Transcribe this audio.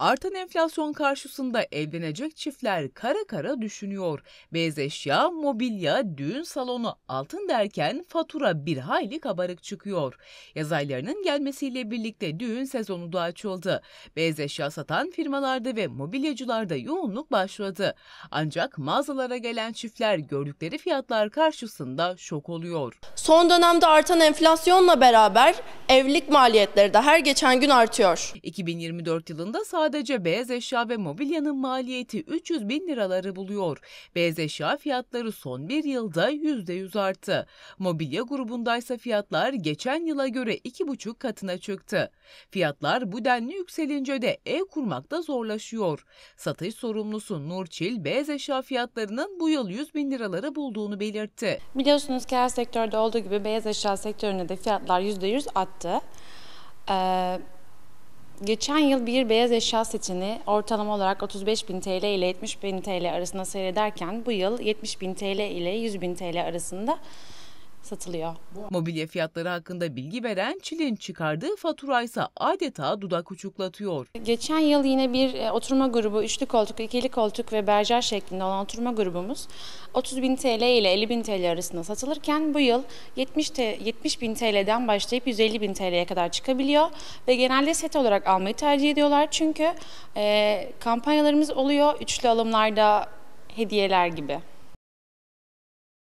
Artan enflasyon karşısında evlenecek çiftler kara kara düşünüyor. Beyaz eşya, mobilya, düğün salonu, altın derken fatura bir hayli kabarık çıkıyor. Yaz aylarının gelmesiyle birlikte düğün sezonu da açıldı. Beyaz eşya satan firmalarda ve mobilyacılarda yoğunluk başladı. Ancak mağazalara gelen çiftler gördükleri fiyatlar karşısında şok oluyor. Son dönemde artan enflasyonla beraber evlilik maliyetleri de her geçen gün artıyor. 2024 yılında sadece beyaz eşya ve mobilyanın maliyeti 300 bin liraları buluyor. Beyaz eşya fiyatları son bir yılda %100 arttı. Mobilya grubundaysa fiyatlar geçen yıla göre 2,5 katına çıktı. Fiyatlar bu denli yükselince de ev kurmakta zorlaşıyor. Satış sorumlusu Nurçil, beyaz eşya fiyatlarının bu yıl 100 bin liraları bulduğunu belirtti. Biliyorsunuz ki her sektörde olduğu gibi beyaz eşya sektöründe de fiyatlar %100 arttı arttı. Ee, geçen yıl bir beyaz eşya setini ortalama olarak 35 bin TL ile 70 bin TL arasında seyrederken bu yıl 70 bin TL ile 100 bin TL arasında satılıyor. Mobilya fiyatları hakkında bilgi veren Çil'in çıkardığı fatura ise adeta dudak uçuklatıyor. Geçen yıl yine bir e, oturma grubu, üçlü koltuk, ikili koltuk ve berjer şeklinde olan oturma grubumuz 30 bin TL ile 50 bin TL arasında satılırken bu yıl 70, 70 bin TL'den başlayıp 150 bin TL'ye kadar çıkabiliyor ve genelde set olarak almayı tercih ediyorlar çünkü e, kampanyalarımız oluyor üçlü alımlarda hediyeler gibi.